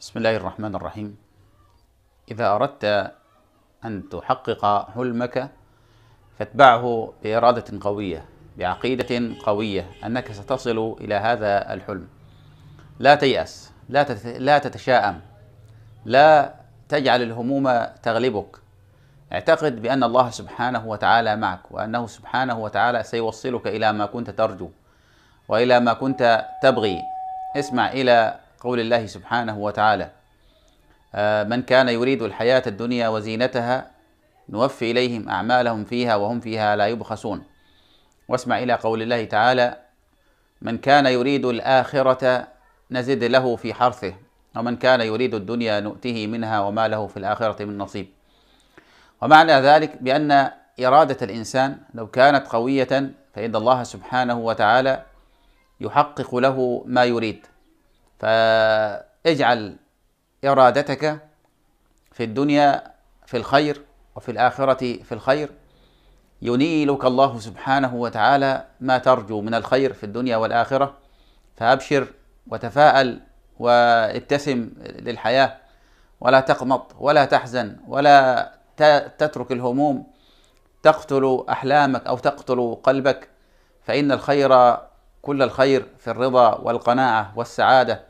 بسم الله الرحمن الرحيم إذا أردت أن تحقق حلمك فاتبعه بإرادة قوية بعقيدة قوية أنك ستصل إلى هذا الحلم لا تيأس لا لا تتشائم لا تجعل الهموم تغلبك اعتقد بأن الله سبحانه وتعالى معك وأنه سبحانه وتعالى سيوصلك إلى ما كنت ترجو وإلى ما كنت تبغي اسمع إلى قول الله سبحانه وتعالى آه، من كان يريد الحياة الدنيا وزينتها نوفي إليهم أعمالهم فيها وهم فيها لا يبخسون واسمع إلى قول الله تعالى من كان يريد الآخرة نزد له في حرثه ومن كان يريد الدنيا نؤته منها وما له في الآخرة من نصيب ومعنى ذلك بأن إرادة الإنسان لو كانت قوية فإن الله سبحانه وتعالى يحقق له ما يريد فاجعل إرادتك في الدنيا في الخير وفي الآخرة في الخير ينيلك الله سبحانه وتعالى ما ترجو من الخير في الدنيا والآخرة فأبشر وتفاءل وابتسم للحياة ولا تقمط ولا تحزن ولا تترك الهموم تقتل أحلامك أو تقتل قلبك فإن الخير كل الخير في الرضا والقناعة والسعادة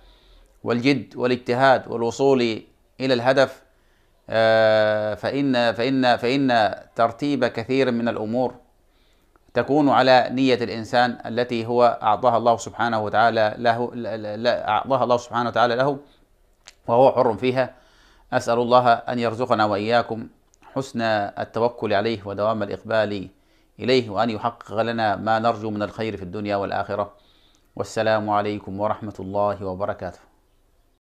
والجد والاجتهاد والوصول الى الهدف آه، فان فان فان ترتيب كثير من الامور تكون على نية الإنسان التي هو أعطاها الله سبحانه وتعالى له أعطاها الله سبحانه وتعالى له وهو حر فيها أسأل الله أن يرزقنا وإياكم حسن التوكل عليه ودوام الإقبال إليه وأن يحقق لنا ما نرجو من الخير في الدنيا والآخرة والسلام عليكم ورحمة الله وبركاته